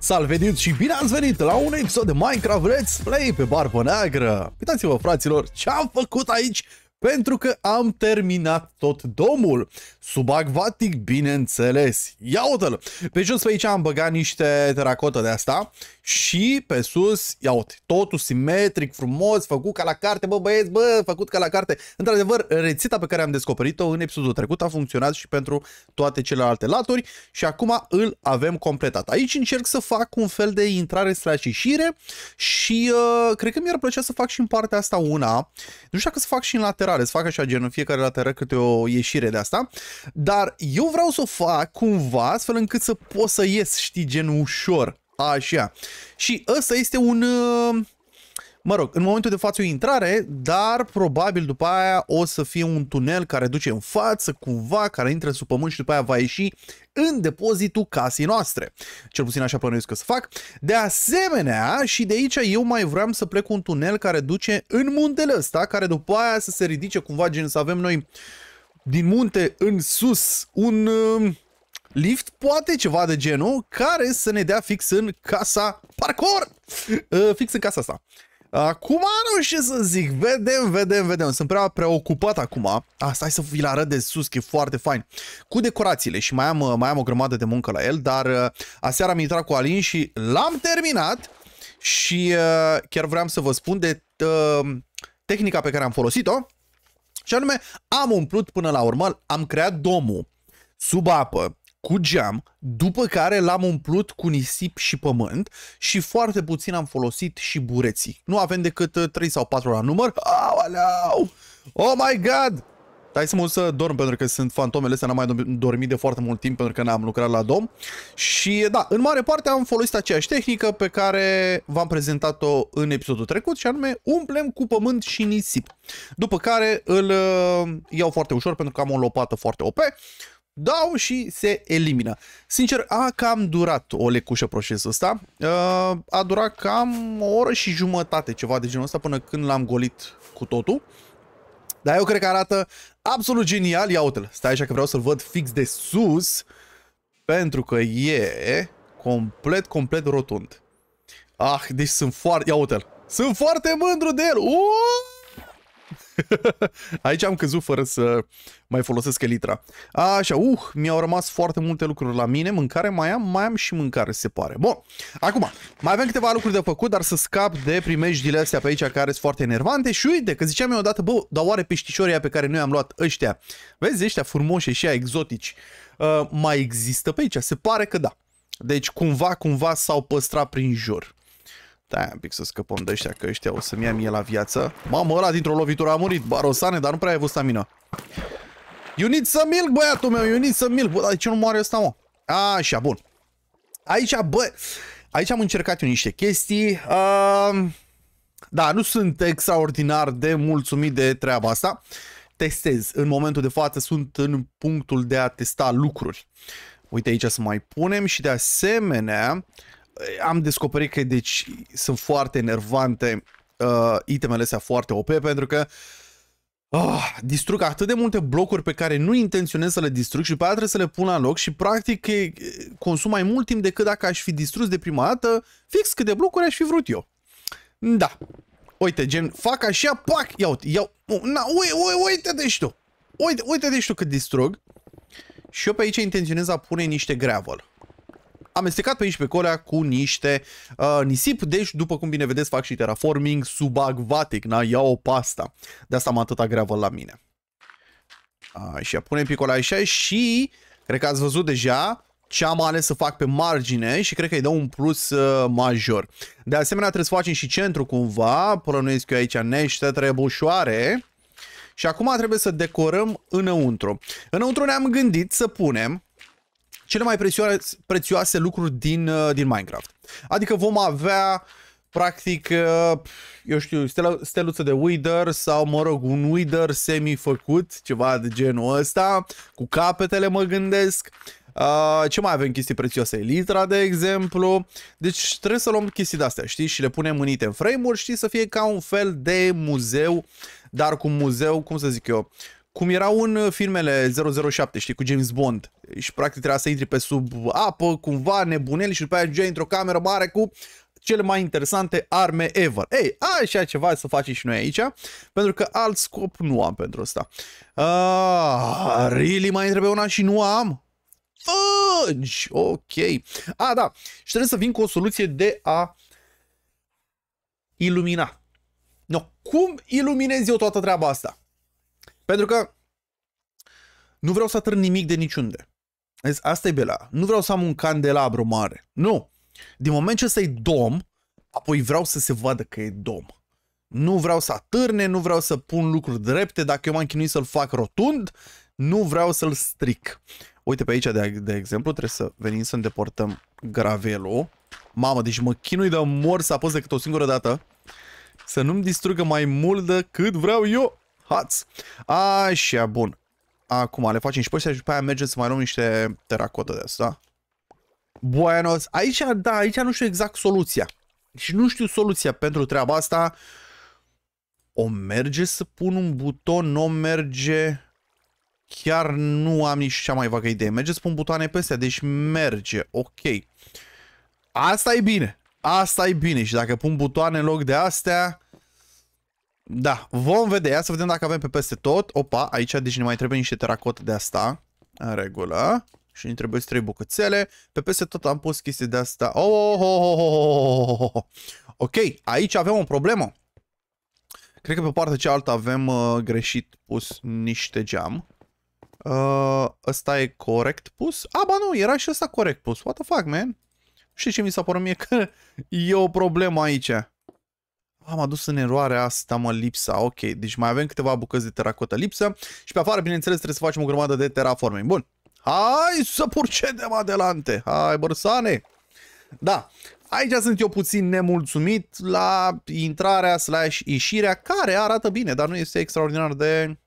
Salvenit și bine ați venit la un episod de Minecraft Let's Play pe Barbă Neagră! Uitați-vă, fraților, ce-am făcut aici pentru că am terminat tot domul. Subacvatic, bineînțeles. Ia uite-l! Pe jos pe aici am băgat niște teracotă de asta și pe sus, ia uite, totul simetric, frumos, făcut ca la carte, bă băieți, bă, făcut ca la carte. Într-adevăr, rețeta pe care am descoperit-o în episodul trecut a funcționat și pentru toate celelalte laturi și acum îl avem completat. Aici încerc să fac un fel de intrare slash ieșire și uh, cred că mi-ar plăcea să fac și în partea asta una. Nu știu dacă să fac și în laterale, să fac așa gen în fiecare lateră câte o ieșire de asta, dar eu vreau să o fac cumva astfel încât să pot să ies, știi, gen ușor Așa. Și ăsta este un... Uh, mă rog, în momentul de față o intrare, dar probabil după aia o să fie un tunel care duce în față cumva, care intră sub pământ și după aia va ieși în depozitul casei noastre. Cel puțin așa plănuiesc că să fac. De asemenea, și de aici eu mai vreau să plec un tunel care duce în muntele ăsta, care după aia să se ridice cumva, gen să avem noi din munte în sus un... Uh, lift, poate ceva de genul, care să ne dea fix în casa parkour, uh, fix în casa asta. Acum nu știu ce să zic, vedem, vedem, vedem, sunt prea preocupat acum, ah, stai să vi-l arăt de sus, că e foarte fain, cu decorațiile și mai am, uh, mai am o grămadă de muncă la el, dar uh, aseară am intrat cu Alin și l-am terminat și uh, chiar vreau să vă spun de uh, tehnica pe care am folosit-o și anume am umplut până la urmă, am creat domul sub apă, cu geam, după care l-am umplut cu nisip și pământ și foarte puțin am folosit și bureții. Nu avem decât 3 uh, sau 4 la număr. Aoleu! Oh my god! Hai să mă să dorm pentru că sunt fantomele astea, n-am mai dormit de foarte mult timp pentru că n-am lucrat la dom. Și da, în mare parte am folosit aceeași tehnică pe care v-am prezentat-o în episodul trecut și anume umplem cu pământ și nisip. După care îl uh, iau foarte ușor pentru că am o lopată foarte OP dau și se elimină. Sincer, a cam durat o lecușă procesul ăsta. Uh, a durat cam o oră și jumătate, ceva de genul ăsta, până când l-am golit cu totul. Dar eu cred că arată absolut genial. Ia uite-l, stai așa că vreau să-l văd fix de sus, pentru că e complet, complet rotund. Ah, deci sunt foarte... Ia uite-l! Sunt foarte mândru de el! Uuuu! Aici am căzut fără să mai folosesc elitra. Așa, uh, mi-au rămas foarte multe lucruri la mine. Mâncare mai am, mai am și mâncare, se pare. Bun, acum, mai avem câteva lucruri de făcut, dar să scap de primejdile astea pe aici care sunt foarte enervante. Și uite, că ziceam eu odată, bă, dar oare peștișorii pe care noi am luat ăștia, vezi, ăștia frumoși și exotici, uh, mai există pe aici? Se pare că da. Deci cumva, cumva s-au păstrat prin jur. Stai da, un pic să scăpăm de ăștia, că ăștia o să-mi ia mie la viață. Mamă, ăla dintr-o lovitură a murit, barosane, dar nu prea ai avut stamina. You need some milk, băiatul meu, you need some milk. Bă, dar de ce nu moare ăsta, mă? Așa, bun. Aici, bă, aici am încercat eu niște chestii. Uh, da, nu sunt extraordinar de mulțumit de treaba asta. Testez. În momentul de față sunt în punctul de a testa lucruri. Uite aici să mai punem și de asemenea am descoperit că deci sunt foarte enervante uh, itemele astea foarte OP pentru că Oh, distrug atât de multe blocuri pe care nu intenționez să le distrug și pe aia trebuie să le pun la loc și practic consum mai mult timp decât dacă aș fi distrus de prima dată fix câte blocuri aș fi vrut eu. Da. Uite, gen, fac așa, pac, ia uite, iau, na, ui, ui, uite de și tu. Uite, uite de și tu cât distrug. Și eu pe aici intenționez a pune niște gravel amestecat pe aici pe colea cu niște uh, nisip, deci după cum bine vedeți fac și terraforming subagvatic, na, iau o pasta. De asta am atâta greavă la mine. Și punem picola așa și cred că ați văzut deja ce am ales să fac pe margine și cred că îi dau un plus uh, major. De asemenea trebuie să facem și centru cumva, plănuiesc eu aici nește trebușoare. Și acum trebuie să decorăm înăuntru. Înăuntru ne-am gândit să punem cele mai prețioase, prețioase lucruri din, uh, din Minecraft. Adică vom avea practic, uh, eu știu, steluță de Wither sau, mă rog, un Wither semi-făcut, ceva de genul ăsta, cu capetele mă gândesc. Uh, ce mai avem chestii prețioase? Elitra, de exemplu. Deci trebuie să luăm chestii de-astea, știi? Și le punem în item frame-uri, știi? Să fie ca un fel de muzeu, dar cu muzeu, cum să zic eu, uh, cum erau în uh, filmele 007, știi, cu James Bond. Și practic trebuia să intri pe sub apă, cumva, nebuneli și după aia ajungeai într-o cameră mare cu cele mai interesante arme ever. Ei, așa ceva să facem și noi aici, pentru că alt scop nu am pentru asta. Ah, really mai întrebe una și nu am? Fudge! Ok. A, da. Și trebuie să vin cu o soluție de a ilumina. No, cum iluminezi eu toată treaba asta? Pentru că nu vreau să atârn nimic de niciunde. asta e bela. Nu vreau să am un candelabru mare. Nu. Din moment ce să-i dom, apoi vreau să se vadă că e dom. Nu vreau să atârne, nu vreau să pun lucruri drepte. Dacă eu m-am chinuit să-l fac rotund, nu vreau să-l stric. Uite pe aici, de, de exemplu, trebuie să venim să îndepărtăm gravelul. Mamă, deci mă chinui de mor să apăs decât o singură dată. Să nu-mi distrugă mai mult decât vreau eu. Haț. Așa, bun. Acum le facem și pe și după aia mergem să mai luăm niște teracotă de asta. Buenos. Aici, da, aici nu știu exact soluția. Și nu știu soluția pentru treaba asta. O merge să pun un buton, nu merge... Chiar nu am nici cea mai vagă idee. Merge să pun butoane pe astea, deci merge. Ok. Asta e bine. Asta e bine. Și dacă pun butoane în loc de astea, da, vom vedea, să vedem dacă avem pe peste tot. Opa, aici deci ne mai trebuie niște teracotă de asta, în regulă. Și ne trebuie trei bucățele. Pe peste tot am pus chestii de asta. Oh oh oh, oh, oh, oh, oh, oh, oh, oh. Ok, aici avem o problemă. Cred că pe partea cealaltă avem uh, greșit pus niște geam. Uh, ăsta e corect pus? A, ba nu, era și ăsta corect pus. What the fuck, man? știu ce mi s-a părut mie? Că e o problemă aici am adus în eroare asta, mă, lipsa, ok, deci mai avem câteva bucăți de teracotă lipsă și pe afară, bineînțeles, trebuie să facem o grămadă de terraforme. Bun, hai să procedem adelante, hai bărsane! Da, aici sunt eu puțin nemulțumit la intrarea slash ieșirea, care arată bine, dar nu este extraordinar de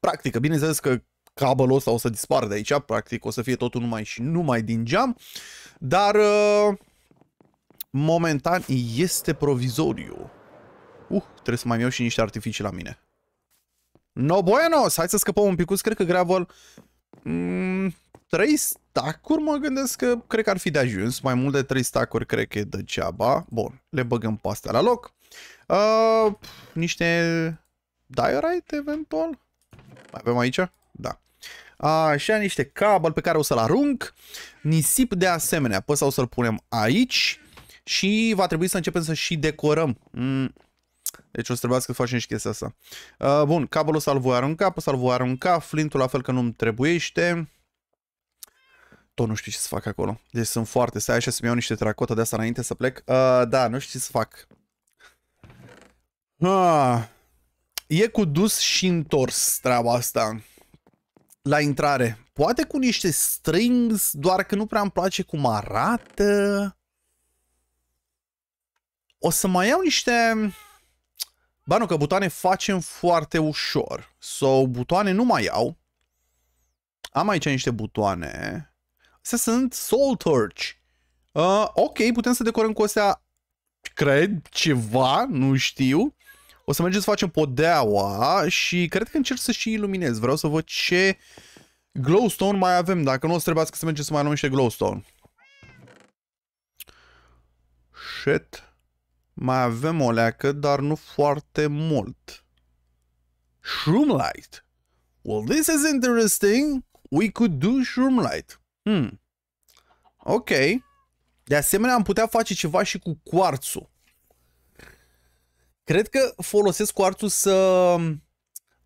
practică. Bineînțeles că cabelul ăsta o să dispară de aici, practic o să fie totul numai și numai din geam, dar... Uh momentan este provizoriu. Uh, trebuie să mai iau și niște artificii la mine. No bueno! Hai să scăpăm un picuț. Cred că gravel... Mm, 3 stacuri mă gândesc că cred că ar fi de ajuns. Mai mult de 3 stacuri cred că e degeaba. Bun, le băgăm pe astea la loc. Uh, niște diorite eventual? Mai avem aici? Da. Așa, niște cabal pe care o să-l arunc. Nisip de asemenea, pe sau o să-l punem aici și va trebui să începem să și decorăm. Mm. Deci o să trebuiască să facem și chestia asta. Uh, bun, cablul să-l voi arunca, pe să-l voi arunca, flintul la fel că nu-mi trebuiește. Tot nu știu ce să fac acolo. Deci sunt foarte... Stai așa să-mi iau niște teracota de asta înainte să plec. Uh, da, nu știu ce să fac. Ah. E cu dus și întors treaba asta. La intrare. Poate cu niște strings, doar că nu prea îmi place cum arată. O să mai iau niște... Ba nu, că butoane facem foarte ușor. So, butoane nu mai iau. Am aici niște butoane. Astea sunt Soul Torch. Uh, ok, putem să decorăm cu astea, cred, ceva, nu știu. O să mergem să facem podeaua și cred că încerc să și iluminez. Vreau să văd ce glowstone mai avem. Dacă nu o să trebuiască să mergem să mai luăm niște glowstone. Shit. Mai avem o leacă, dar nu foarte mult. Shroomlight. Well, this is interesting. We could do Shroomlight. Hmm. Ok. De asemenea, am putea face ceva și cu cuarțul. Cred că folosesc cuarțul să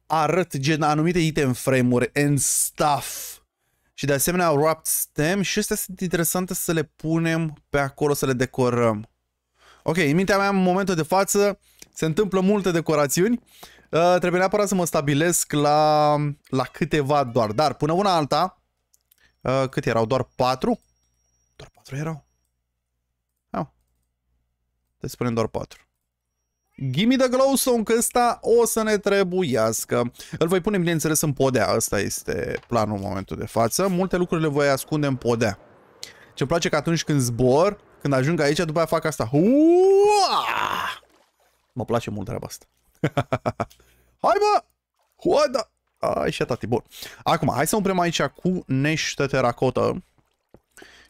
arăt gen anumite item frame-uri and stuff. Și de asemenea wrapped stem și astea sunt interesante să le punem pe acolo, să le decorăm. Ok, în mintea mea, în momentul de față, se întâmplă multe decorațiuni. Uh, trebuie neapărat să mă stabilesc la, la câteva doar. Dar până una alta, uh, cât erau? Doar patru? Doar patru erau? Ah. Să deci spunem doar patru. me the glowstone, că ăsta o să ne trebuiască. Îl voi pune, bineînțeles, în podea. Asta este planul în momentul de față. Multe lucruri le voi ascunde în podea. Ce-mi place că atunci când zbor, când ajung aici, după aia fac asta. Ua! Mă place mult treaba asta. hai mă! Hua, da! Ai și tati, bun. Acum, hai să oprim aici cu nește teracotă.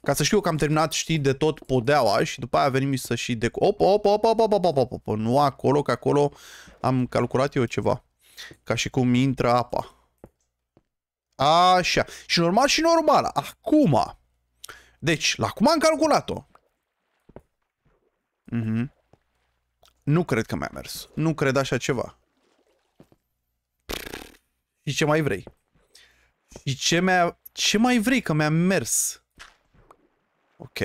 Ca să știu că am terminat, știi, de tot podeaua și după aia venim să și de... Opa, opa, opa, opa, opa, opa, opa, nu acolo, că acolo am calculat eu ceva. Ca și cum intră apa. Așa. Și normal și normal. Acum. Deci, la cum am calculat-o? Mm-hmm. Nu cred că mi-a mers. Nu cred așa ceva. Și ce mai vrei? Și ce, mi ce mai vrei că mi-a mers? Ok.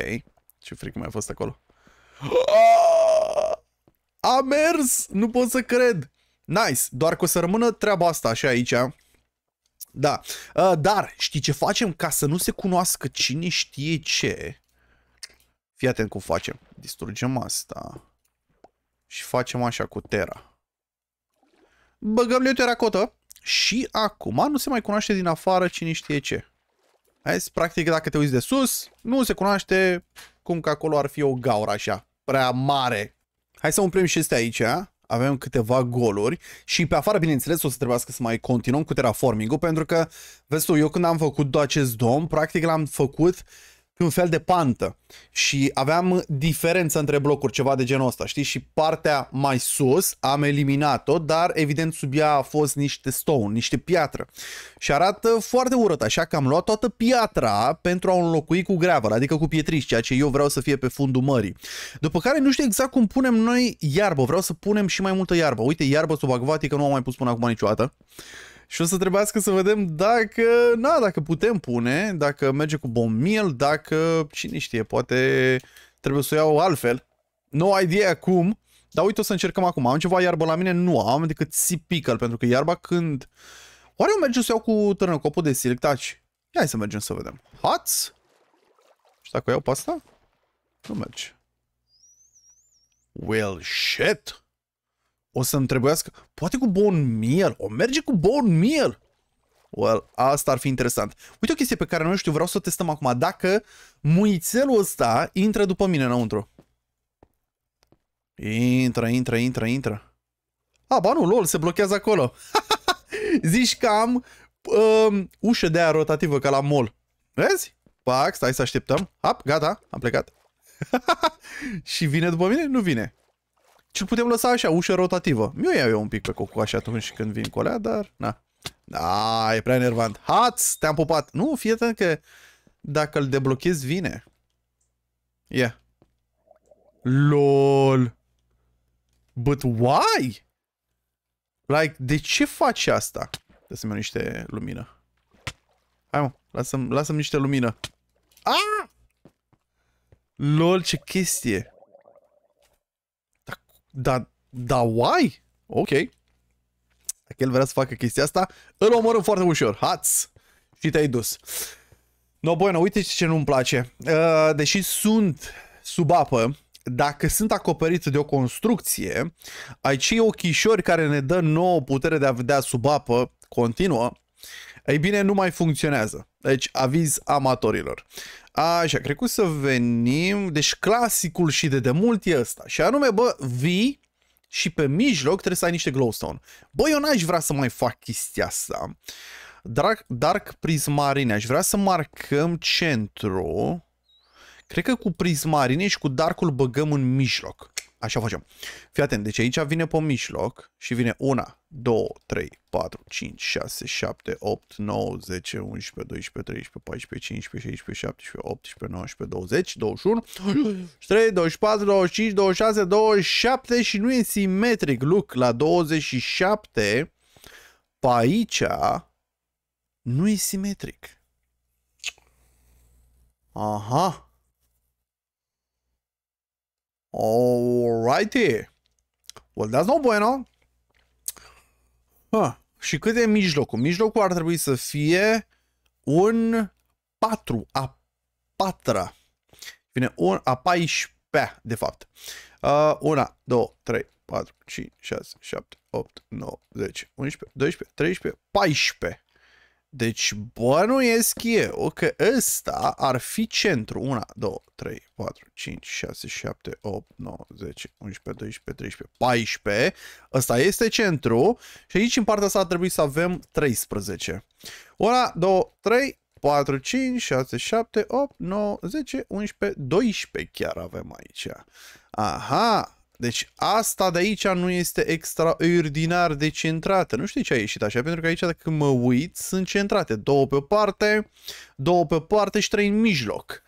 Ce frică mi-a fost acolo. A mers! Nu pot să cred! Nice! Doar că o să rămână treaba asta așa aici. Da. Uh, dar știi ce facem? Ca să nu se cunoască cine știe ce, Fii atent cum facem. Distrugem asta. Și facem așa cu Terra. Băgăm lui teracotă. Și acum nu se mai cunoaște din afară cine știe ce. Vezi? Practic, dacă te uiți de sus, nu se cunoaște cum că acolo ar fi o gaură așa, prea mare. Hai să umplem și este aici, avem câteva goluri și pe afară, bineînțeles, o să trebuiască să mai continuăm cu terraforming-ul, pentru că, vezi tu, eu când am făcut acest dom, practic l-am făcut uh, un fel de pantă și aveam diferență între blocuri, ceva de genul ăsta, știi? Și partea mai sus am eliminat-o, dar evident sub ea a fost niște stone, niște piatră. Și arată foarte urât, așa că am luat toată piatra pentru a o înlocui cu gravel, adică cu pietriș, ceea ce eu vreau să fie pe fundul mării. După care nu știu exact cum punem noi iarbă, vreau să punem și mai multă iarbă. Uite, iarbă subacvatică nu am mai pus până acum niciodată. Și o să trebuiască să vedem dacă, na, dacă putem pune, dacă merge cu bomil, dacă, cine știe, poate trebuie să o iau altfel. No idea cum, dar uite o să încercăm acum. Am ceva iarbă la mine? Nu, am decât sipical, pentru că iarba când... Oare eu mergem să iau cu târnăcopul de silk Ia Hai să mergem să vedem. Hats. Și dacă o iau pe asta? Nu merge. Well, shit! o să-mi trebuiască, poate cu bon meal, o merge cu bon meal. Well, asta ar fi interesant. Uite o chestie pe care nu știu, vreau să o testăm acum, dacă muițelul ăsta intră după mine înăuntru. Intră, intră, intră, intră. A, ba nu, lol, se blochează acolo. Zici că am um, ușă de aia rotativă ca la mall. Vezi? Pac, stai să așteptăm. Hap, gata, am plecat. și vine după mine? Nu vine. Și putem lăsa așa, ușă rotativă. Mi-o iau eu un pic pe așa atunci când vin cu alea, dar na. Da, e prea nervant. Hați, te-am pupat. Nu, fie atent că dacă îl deblochezi, vine. Ia. Yeah. LOL. But why? Like, de ce faci asta? Trebuie să-mi niște lumină. Hai mă, lasă-mi lasă niște lumină. Ah! LOL, ce chestie. Dar, da, why? Ok. Dacă el vrea să facă chestia asta, îl omorâm foarte ușor. Hats. Și te-ai dus. No, bueno, uite ce nu-mi place. Uh, deși sunt sub apă, dacă sunt acoperiți de o construcție, aici cei ochișori care ne dă nouă putere de a vedea sub apă continuă, ei bine, nu mai funcționează. Deci, aviz amatorilor. Așa, cred că să venim... Deci clasicul și de demult e ăsta. Și anume, bă, vii și pe mijloc trebuie să ai niște glowstone. Bă, eu n-aș vrea să mai fac chestia asta. Dark, Dark Prismarine. Aș vrea să marcăm centru. Cred că cu Prismarine și cu Darkul băgăm în mijloc. Așa facem. Fii atent, deci aici vine pe mijloc și vine 1, 2, 3, 4, 5, 6, 7, 8, 9, 10, 11, 12, 13, 14, 15, 16, 17, 18, 19, 20, 21, 23, 24, 25, 26, 27 și nu e simetric. Look, la 27 pe aici nu e simetric. Aha. Alrighty. Well, that's no bueno. Huh. Și cât e mijlocul? Mijlocul ar trebui să fie un 4, a 4 Bine, un, a 14, de fapt. Uh, 1, 2, 3, 4, 5, 6, 7, 8, 9, 10, 11, 12, 13, 14. Deci bănuiesc eu că ăsta ar fi centru. 1, 2, 3, 4, 5, 6, 7, 8, 9, 10, 11, 12, 13, 14. Ăsta este centru și aici în partea asta ar trebui să avem 13. 1, 2, 3, 4, 5, 6, 7, 8, 9, 10, 11, 12 chiar avem aici. Aha, deci asta de aici nu este extraordinar de centrată. Nu știu ce a ieșit așa, pentru că aici dacă mă uit, sunt centrate. Două pe o parte, două pe o parte și trei în mijloc.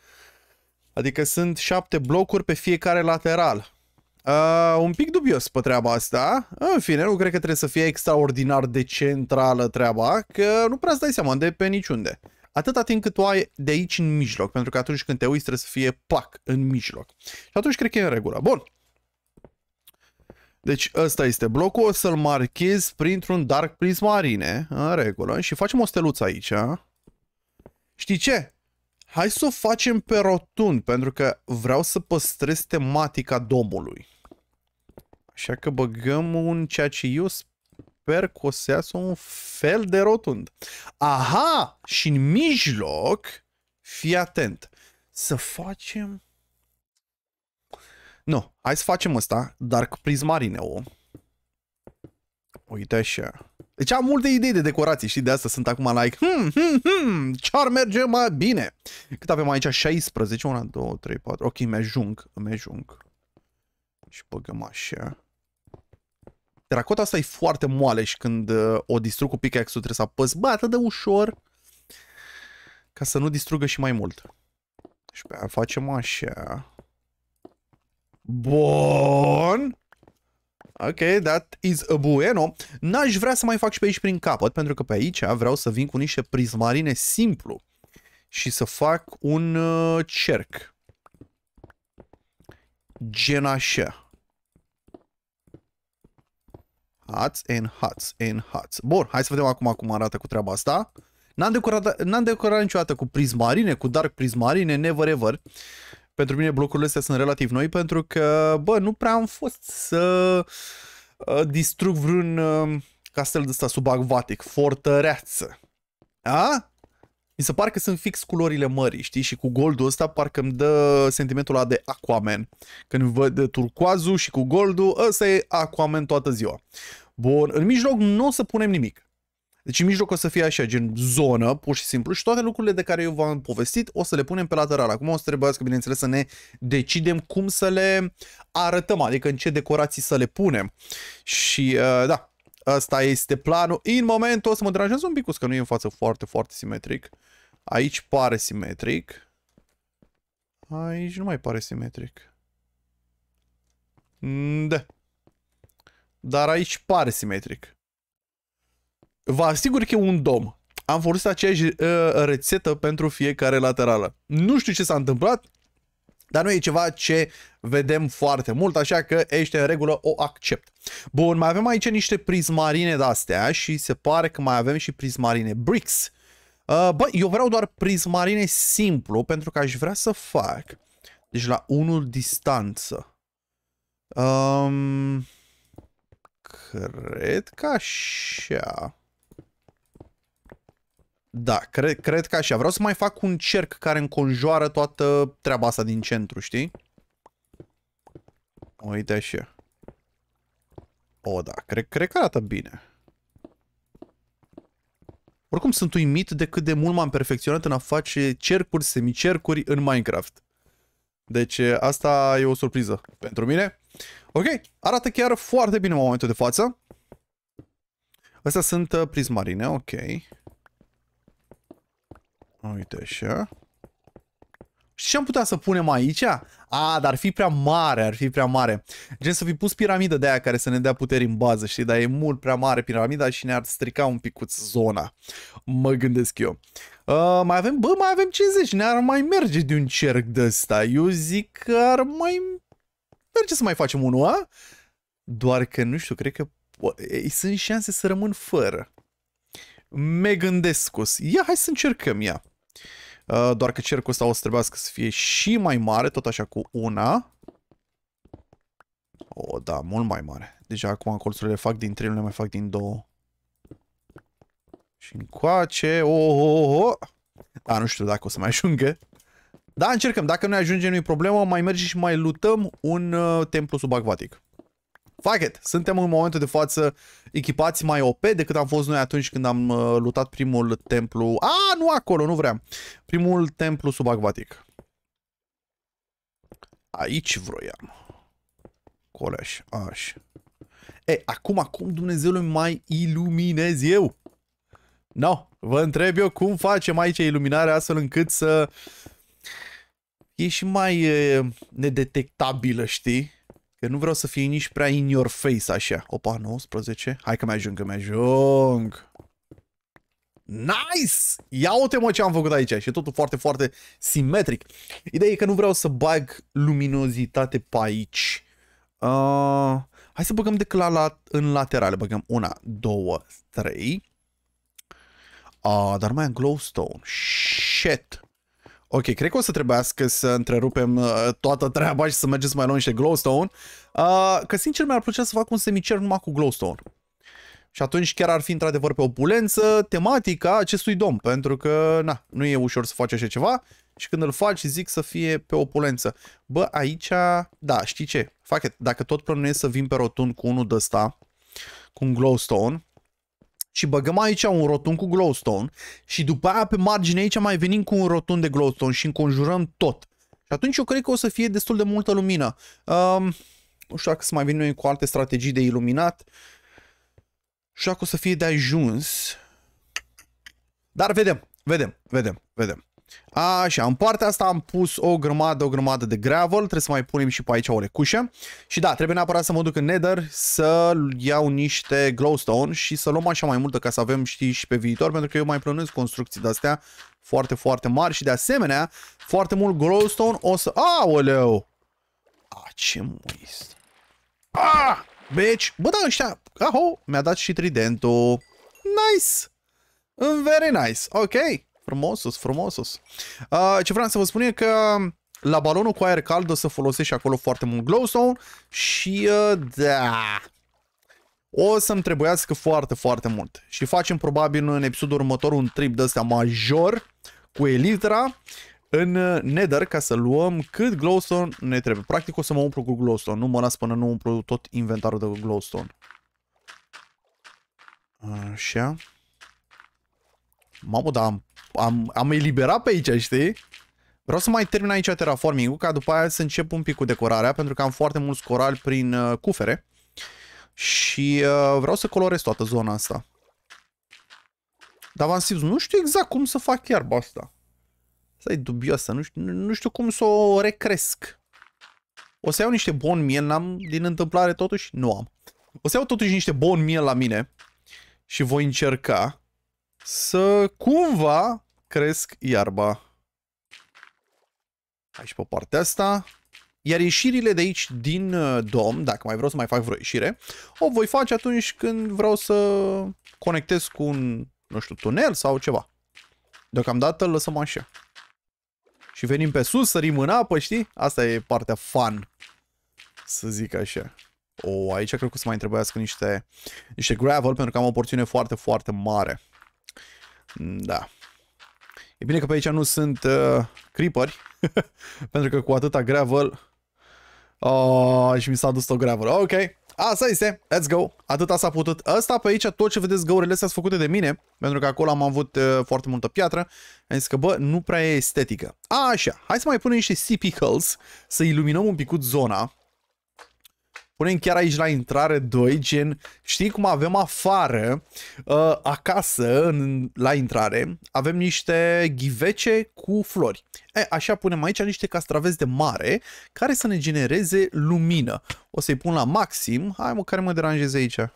Adică sunt șapte blocuri pe fiecare lateral. Uh, un pic dubios pe treaba asta. În fine, nu cred că trebuie să fie extraordinar de centrală treaba, că nu prea îți dai seama de pe niciunde. Atâta timp cât o ai de aici în mijloc, pentru că atunci când te uiți trebuie să fie plac în mijloc. Și atunci cred că e în regulă. Bun, deci ăsta este blocul, o să-l marchez printr-un Dark Prismarine, în regulă, și facem o steluță aici. Știi ce? Hai să o facem pe rotund, pentru că vreau să păstrez tematica domului. Așa că băgăm un ceea ce eu sper că o să iasă un fel de rotund. Aha! Și în mijloc, fii atent, să facem nu, hai să facem asta, Dark Prismarine-o. Uite așa. Deci am multe idei de decorații, știi, de asta sunt acum like, hmm, hmm, hmm, ce-ar merge mai bine? Cât avem aici? 16, 1, 2, 3, 4, ok, mi-ajung, mi-ajung. Și băgăm așa. Teracota asta e foarte moale și când uh, o distrug cu pickaxe-ul trebuie să apăs, bă, atât de ușor, ca să nu distrugă și mai mult. Și pe aia facem așa. Bun. Ok, that is a bueno. N-aș vrea să mai fac și pe aici prin capăt, pentru că pe aici vreau să vin cu niște prismarine simplu și să fac un uh, cerc. Gen așa. Hats and hats and hats. Bun, hai să vedem acum cum arată cu treaba asta. N-am decorat, n decorat niciodată cu prismarine, cu dark prismarine, never ever. Pentru mine blocurile astea sunt relativ noi pentru că, bă, nu prea am fost să uh, distrug vreun uh, castel de ăsta subacvatic, fortăreață. A? Mi se pare că sunt fix culorile mării, știi? Și cu goldul ăsta parcă îmi dă sentimentul ăla de Aquaman. Când văd turcoazul și cu goldul, ăsta e Aquaman toată ziua. Bun, în mijloc nu o să punem nimic. Deci în mijloc o să fie așa, gen zonă, pur și simplu, și toate lucrurile de care eu v-am povestit o să le punem pe lateral. Acum o să trebuiască, bineînțeles, să ne decidem cum să le arătăm, adică în ce decorații să le punem. Și uh, da, asta este planul. În momentul o să mă deranjez un pic, că nu e în față foarte, foarte simetric. Aici pare simetric. Aici nu mai pare simetric. Mm, da. Dar aici pare simetric. Vă asigur că e un dom. Am folosit aceeași uh, rețetă pentru fiecare laterală. Nu știu ce s-a întâmplat, dar nu e ceva ce vedem foarte mult, așa că ește în regulă, o accept. Bun, mai avem aici niște prismarine de-astea și se pare că mai avem și prismarine bricks. Uh, bă, eu vreau doar prismarine simplu pentru că aș vrea să fac. Deci la unul distanță. Um, cred că așa. Da, cred, cred că așa. Vreau să mai fac un cerc care înconjoară toată treaba asta din centru, știi? Uite așa. O, da, cred, cred că arată bine. Oricum sunt uimit de cât de mult m-am perfecționat în a face cercuri, semicercuri în Minecraft. Deci asta e o surpriză pentru mine. Ok, arată chiar foarte bine în momentul de față. Astea sunt uh, prismarine, ok. Uite așa. Și ce am putea să punem aici? A, dar ar fi prea mare, ar fi prea mare. Gen să fi pus piramida de aia care să ne dea puteri în bază, știi? Dar e mult prea mare piramida și ne-ar strica un picuț zona. Mă gândesc eu. Uh, mai avem, bă, mai avem 50, ne-ar mai merge de un cerc de ăsta. Eu zic că ar mai merge să mai facem unul, a? Doar că, nu știu, cred că bă, sunt șanse să rămân fără. Me gândesc. Ia, hai să încercăm, ia. Uh, doar că cercul ăsta o să trebuiască să fie și mai mare, tot așa cu una. O, oh, da, mult mai mare. Deja acum colțurile fac din trei, nu le mai fac din două. Și încoace. Oh, oh, oh. Da, nu știu dacă o să mai ajungă. Da, încercăm. Dacă nu ajungem, nu-i problemă. Mai mergem și mai lutăm un uh, templu subacvatic fuck it, suntem în momentul de față echipați mai OP decât am fost noi atunci când am uh, luptat primul templu. A, nu acolo, nu vreau. Primul templu subacvatic. Aici vroiam. Coleș, aș. E, acum, acum Dumnezeu îmi mai iluminez eu. No, vă întreb eu cum facem aici iluminarea astfel încât să e și mai e, nedetectabilă, știi? Că nu vreau să fie nici prea in your face așa. Opa, 19. Hai că mai ajung, că mai ajung. Nice! Ia uite mă ce am făcut aici și totul foarte, foarte simetric. Ideea e că nu vreau să bag luminozitate pe aici. Uh, hai să băgăm de la, la, în laterale. Băgăm una, două, trei. Uh, dar mai am glowstone. Shit! Ok, cred că o să trebuiască să întrerupem uh, toată treaba și să mergem să mai luăm niște glowstone. Uh, că sincer mi-ar plăcea să fac un semicer numai cu glowstone. Și atunci chiar ar fi într-adevăr pe opulență tematica acestui dom, pentru că na, nu e ușor să faci așa ceva și când îl faci zic să fie pe opulență. Bă, aici, da, știi ce? Fac Dacă tot plănuiesc să vin pe rotund cu unul de ăsta, cu un glowstone, și băgăm aici un rotund cu glowstone și după aia pe margine aici mai venim cu un rotund de glowstone și înconjurăm tot. Și atunci eu cred că o să fie destul de multă lumină. Um, nu știu dacă să mai venim noi cu alte strategii de iluminat. Și dacă o să fie de ajuns. Dar vedem, vedem, vedem, vedem. Așa, în partea asta am pus o grămadă, o grămadă de gravel, trebuie să mai punem și pe aici o recușă. Și da, trebuie neapărat să mă duc în nether, să iau niște glowstone și să luăm așa mai multă ca să avem, știi, și pe viitor, pentru că eu mai plănuiesc construcții de-astea foarte, foarte mari și de asemenea, foarte mult glowstone o să... Aoleu! A, ce muist! Ah! Beci! Bă, da, ăștia... Aho! Mi-a dat și tridentul! Nice! Very nice! Ok! Frumosos, frumosos. Uh, ce vreau să vă spun e că um, la balonul cu aer cald o să folosești acolo foarte mult glowstone și uh, da... O să-mi trebuiască foarte, foarte mult. Și facem probabil în episodul următor un trip de ăsta major cu elitra în uh, Nether ca să luăm cât glowstone ne trebuie. Practic o să mă umplu cu glowstone. Nu mă las până nu umplu tot inventarul de glowstone. Așa. Mamă, dar am am, am eliberat pe aici, știi? Vreau să mai termin aici terraforming-ul, ca după aia să încep un pic cu decorarea, pentru că am foarte mulți corali prin uh, cufere. Și uh, vreau să colorez toată zona asta. Dar v-am zis, nu știu exact cum să fac iarba asta. Asta e dubioasă, nu știu, nu știu cum să o recresc. O să iau niște bon miel, n-am din întâmplare totuși, nu am. O să iau totuși niște bon miel la mine și voi încerca să cumva cresc iarba. Aici pe partea asta. Iar ieșirile de aici din uh, dom, dacă mai vreau să mai fac vreo ieșire, o voi face atunci când vreau să conectez cu un, nu știu, tunel sau ceva. Deocamdată îl lăsăm așa. Și venim pe sus, sărim în apă, știi? Asta e partea fun, să zic așa. O, oh, aici cred că o să mai întrebească niște, niște gravel, pentru că am o porțiune foarte, foarte mare. Da. E bine că pe aici nu sunt uh, creeperi, pentru că cu atâta gravel... Oh, și mi s-a dus o gravel. Ok, asta este, let's go, atâta s-a putut. Asta pe aici, tot ce vedeți găurile astea sunt făcute de mine, pentru că acolo am avut uh, foarte multă piatră. Am zis că, bă, nu prea e estetică. așa, hai să mai punem niște CP să iluminăm un picut zona punem chiar aici la intrare 2, gen, știi cum avem afară, uh, acasă, în, la intrare, avem niște ghivece cu flori. E, așa punem aici niște castraveți de mare care să ne genereze lumină. O să-i pun la maxim. Hai mă, care mă deranjeze aici? Ah!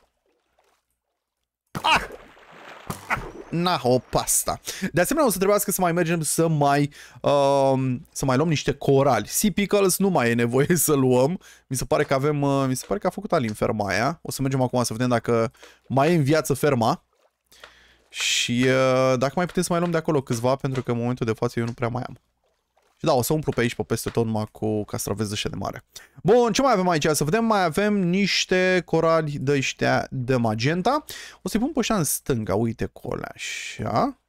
ah! na, o pasta. De asemenea, o să trebuiască să mai mergem să mai, um, uh, să mai luăm niște corali. Sea Pickles nu mai e nevoie să luăm. Mi se pare că avem, uh, mi se pare că a făcut Alin ferma aia. O să mergem acum să vedem dacă mai e în viață ferma. Și uh, dacă mai putem să mai luăm de acolo câțiva, pentru că în momentul de față eu nu prea mai am. Și da, o să umplu pe aici, pe peste tot, numai cu castraveți de de mare. Bun, ce mai avem aici? Să vedem, mai avem niște corali de ăștia de magenta. O să-i pun pe în stânga, uite, cola, așa.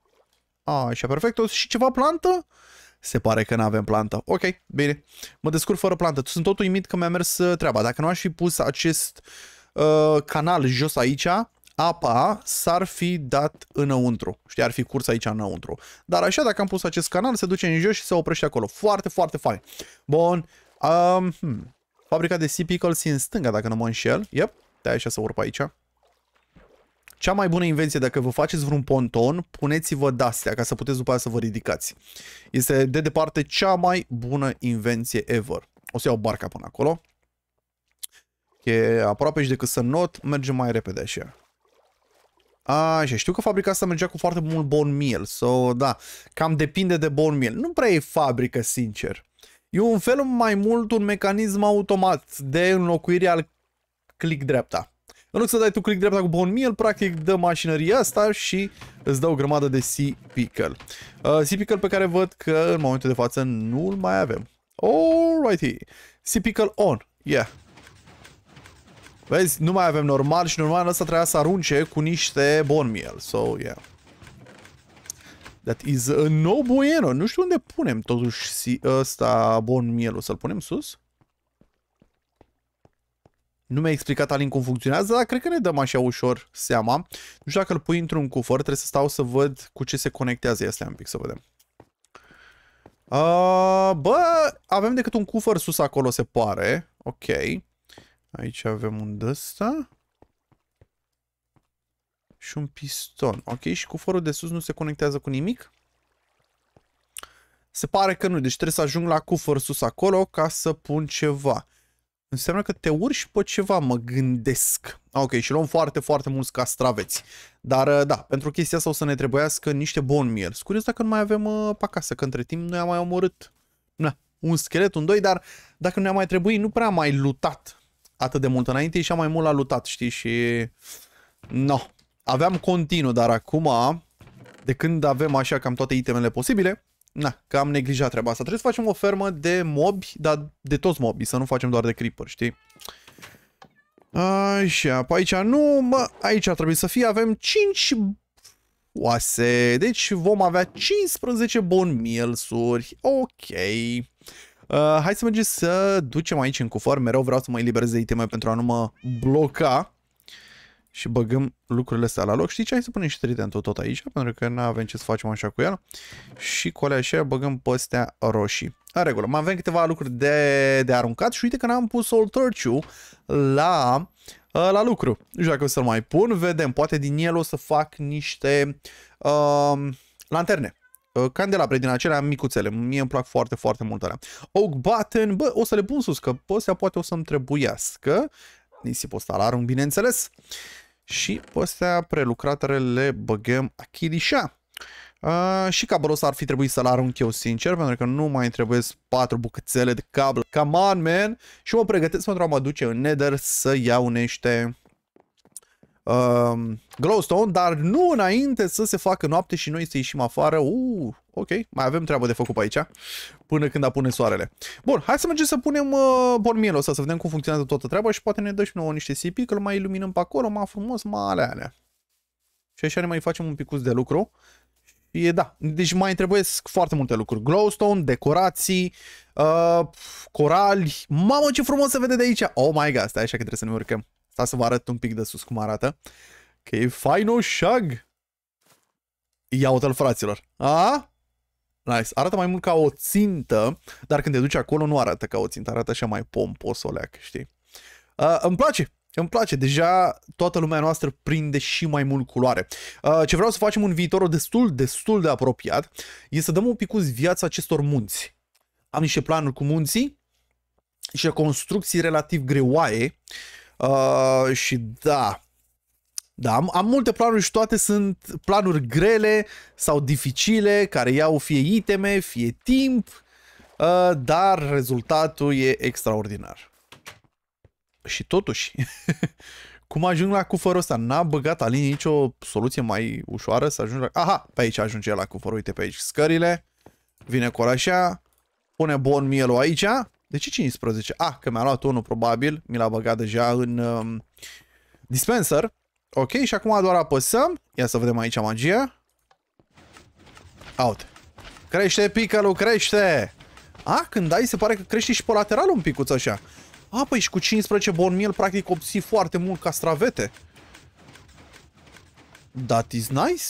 A, așa, perfect. O, și ceva plantă? Se pare că nu avem plantă. Ok, bine. Mă descurc fără plantă. Sunt tot uimit că mi-a mers uh, treaba. Dacă nu aș fi pus acest uh, canal jos aici, apa s-ar fi dat înăuntru. Știi, ar fi curs aici înăuntru. Dar așa, dacă am pus acest canal, se duce în jos și se oprește acolo. Foarte, foarte fain. Bun. Um, hmm. Fabrica de Sea Pickles în stânga, dacă nu mă înșel. Yep. De așa să urc aici. Cea mai bună invenție, dacă vă faceți vreun ponton, puneți-vă dastea ca să puteți după aceea să vă ridicați. Este de departe cea mai bună invenție ever. O să iau barca până acolo. E aproape și decât să not, mergem mai repede așa. Așa, știu că fabrica asta mergea cu foarte mult bon meal, so, da, cam depinde de bon meal. Nu prea e fabrică, sincer. E un fel mai mult un mecanism automat de înlocuire al click dreapta. În loc să dai tu click dreapta cu bon meal, practic dă mașinăria asta și îți dă o grămadă de sea pickle. Uh, sea pickle pe care văd că în momentul de față nu-l mai avem. Alrighty. Sea pickle on. Yeah. Vezi, nu mai avem normal și normal ăsta trebuia să arunce cu niște bon miel. So, yeah. That is a no bueno. Nu știu unde punem totuși si ăsta bon mielul. Să-l punem sus? Nu mi-a explicat Alin cum funcționează, dar cred că ne dăm așa ușor seama. Nu știu dacă îl pui într-un cufăr, trebuie să stau să văd cu ce se conectează astea un pic, să vedem. Uh, bă, avem decât un cufăr sus acolo, se pare. Ok. Aici avem un dăsta. Și un piston. Ok, și cu forul de sus nu se conectează cu nimic? Se pare că nu, deci trebuie să ajung la cufăr sus acolo ca să pun ceva. Înseamnă că te urci pe ceva, mă gândesc. Ok, și luăm foarte, foarte mulți castraveți. Dar uh, da, pentru chestia asta o să ne trebuiască niște bon miel. Scurios dacă nu mai avem uh, pe acasă, că între timp i am mai omorât. Na, un schelet, un doi, dar dacă nu ne-a mai trebuit, nu prea mai lutat atât de mult înainte și am mai mult alutat, știi, și... No. Aveam continuu, dar acum, de când avem așa cam toate itemele posibile, na, că am neglijat treaba asta. Trebuie să facem o fermă de mobi, dar de toți mobi, să nu facem doar de creeper, știi? Așa, pe aici nu, mă, aici ar trebui să fie, avem 5 oase, deci vom avea 15 bon mielsuri, ok. Uh, hai să mergem să ducem aici în cufor. Mereu vreau să mă eliberez de iteme pentru a nu mă bloca. Și băgăm lucrurile astea la loc. Știi ce? Hai să punem și tridentul tot aici, pentru că nu avem ce să facem așa cu el. Și cu alea așa băgăm păstea roșii. În regulă, mai avem câteva lucruri de, de aruncat și uite că n-am pus Old torch la, uh, la lucru. știu dacă o să-l mai pun, vedem, poate din el o să fac niște uh, lanterne. Uh, candelabre din acelea micuțele. Mie îmi plac foarte, foarte mult alea. Oak button, bă, o să le pun sus, că păstea poate o să-mi trebuiască. Nisipul ăsta arunc, bineînțeles. Și păstea prelucratele le băgăm achilișa. Uh, și cablul ăsta ar fi trebuit să-l arunc eu sincer, pentru că nu mai trebuie patru bucățele de cabl. Come on, man! Și mă pregătesc pentru a mă duce în Nether să iau niște Um, Glowstone, dar nu înainte să se facă noapte și noi să ieșim afară. Uh, ok, mai avem treabă de făcut pe aici, până când apune soarele. Bun, hai să mergem să punem uh, bormielul ăsta, să vedem cum funcționează toată treaba și poate ne dă și nouă niște sipi, că îl mai iluminăm pe acolo, mai frumos, mai alea, alea. Și așa ne mai facem un picuț de lucru. E, da, deci mai trebuie foarte multe lucruri. Glowstone, decorații, uh, corali. Mamă, ce frumos se vede de aici! Oh my god, stai așa că trebuie să ne urcăm. Stai să vă arăt un pic de sus cum arată. Că e faino shag. Ia o l fraților. A? Nice. Arată mai mult ca o țintă, dar când te duci acolo nu arată ca o țintă, arată așa mai pompos, o leac, știi? Uh, îmi place, îmi place, deja toată lumea noastră prinde și mai mult culoare. Ce vreau să facem în viitorul destul, destul de apropiat, e să dăm un picuț viața acestor munți. Am niște planuri cu munții și construcții relativ greoaie Uh, și da, da, am, am multe planuri și toate sunt planuri grele sau dificile, care iau fie iteme, fie timp, uh, dar rezultatul e extraordinar. Și totuși, cum ajung la cufărul ăsta? N-a băgat Alin nicio soluție mai ușoară să ajungi la... Aha, pe aici ajunge la cufărul, uite pe aici scările, vine cu așa, pune bon mielul aici, de ce 15? Ah, că mi-a luat unul probabil, mi l-a băgat deja în uh, dispenser. Ok, și acum doar apăsăm. Ia să vedem aici magia. Out. Crește, Pikalu, crește! A, când dai, se pare că crește și pe lateral un picuț așa. A, păi și cu 15 bon miel, practic, obții foarte mult castravete. That is nice.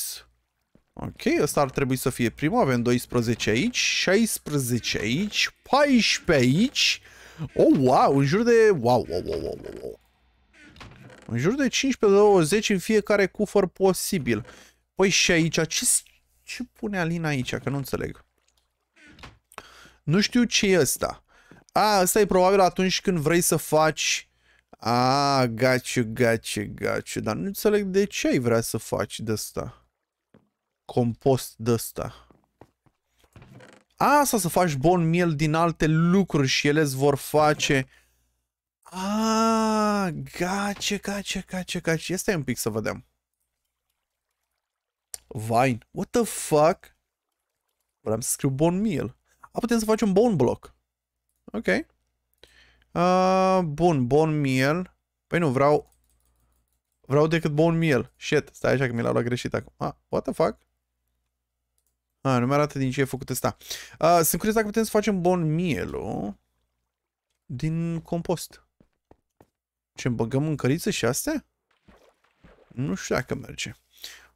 Ok, ăsta ar trebui să fie primul. Avem 12 aici, 16 aici, 14 aici. Oh, wow, în jur de... Wow, wow, wow, wow, wow. În jur de 15-20 în fiecare cufăr posibil. Păi și aici, ce, ce pune Alina aici? Că nu înțeleg. Nu știu ce e ăsta. A, ăsta e probabil atunci când vrei să faci... A, gaciu, gaciu, gaciu. Dar nu înțeleg de ce ai vrea să faci de asta compost de ăsta. Asta să faci bon miel din alte lucruri și ele îți vor face... Ah, gace, gace, gace, gace. Este un pic să vedem. Vine. What the fuck? Vreau să scriu bon meal. A, putem să facem bon block. Ok. Uh, bun, bon meal. Păi nu, vreau... Vreau decât bon meal. Shit, stai așa că mi l a luat greșit acum. Ah, what the fuck? A, nu mi-arată din ce e făcut asta. Uh, sunt curios dacă putem să facem bon mielu din compost. Ce, băgăm în căriță și astea? Nu știu dacă merge.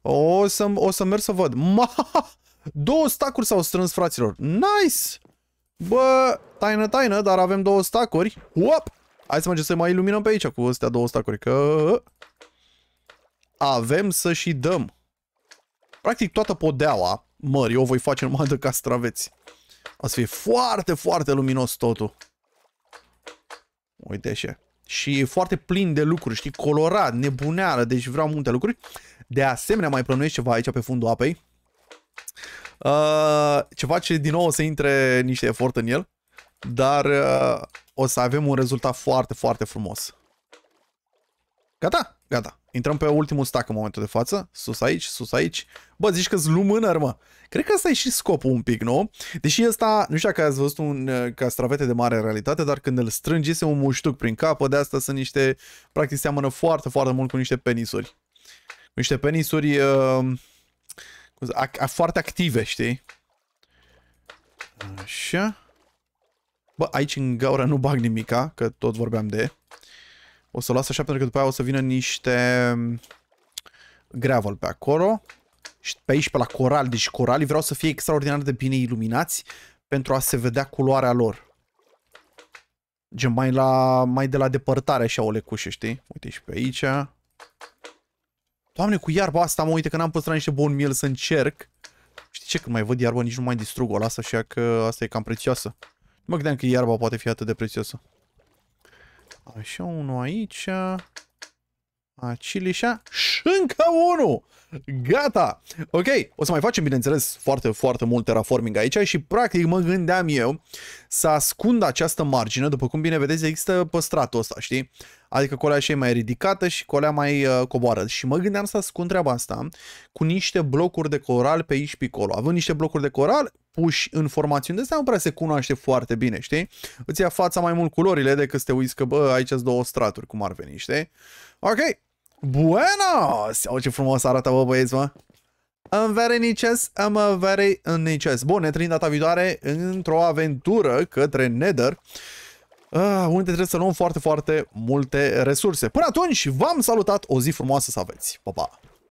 O să, o să merg să văd. Ma! Două stacuri s-au strâns, fraților. Nice! Bă, taină, taină, dar avem două stacuri. Uop! Hai să mergem să mai iluminăm pe aici cu astea două stacuri, că... Avem să și dăm. Practic toată podeaua mări, eu o voi face numai de castraveți. O să fie foarte, foarte luminos totul. Uite așa. Și foarte plin de lucruri, știi, colorat, nebuneală, deci vreau multe lucruri. De asemenea, mai plănuiesc ceva aici pe fundul apei. Uh, ceva ce din nou o să intre niște efort în el, dar uh, o să avem un rezultat foarte, foarte frumos. Gata? Gata. Intrăm pe ultimul stack în momentul de față. Sus aici, sus aici. Bă, zici că-s lumânăr, mă. Cred că ăsta e și scopul un pic, nu? Deși ăsta, nu știu dacă ați văzut un uh, castravete de mare realitate, dar când îl strângi, este un muștuc prin capă. De asta sunt niște, practic seamănă foarte, foarte mult cu niște penisuri. Cu niște penisuri uh, a, a, foarte active, știi? Așa. Bă, aici în gaură nu bag nimica, că tot vorbeam de... O să o las așa pentru că după aia o să vină niște mm, gravel pe acolo. Și pe aici, pe la coral. Deci coralii vreau să fie extraordinar de bine iluminați pentru a se vedea culoarea lor. Gen mai, la, mai de la depărtare așa o lecușe, știi? Uite și pe aici. Doamne, cu iarba asta, mă, uite că n-am păstrat niște bun miel să încerc. Știi ce? Când mai văd iarba, nici nu mai distrug o lasă, așa că asta e cam prețioasă. Mă gândeam că iarba poate fi atât de prețioasă. Așa, unul aici. Acilișa și încă unul! Gata! Ok, o să mai facem, bineînțeles, foarte, foarte mult terraforming aici și, practic, mă gândeam eu să ascund această margine. După cum bine vedeți, există păstratul ăsta, știi? Adică colea și e mai ridicată și colea mai uh, coboară. Și mă gândeam să ascund treaba asta cu niște blocuri de coral pe aici pe acolo. Având niște blocuri de coral puși în formațiune, de asta nu prea se cunoaște foarte bine, știi? Îți ia fața mai mult culorile decât să te uiți că, bă, aici sunt două straturi, cum ar veni, știi? Ok, buena Au ce frumos arată, bă, băieți, mă! Am very nices, am very niches. Bun, ne trăim data viitoare într-o aventură către Nether. Ah, unde trebuie să luăm foarte, foarte multe resurse. Până atunci, v-am salutat, o zi frumoasă să aveți. Pa, pa!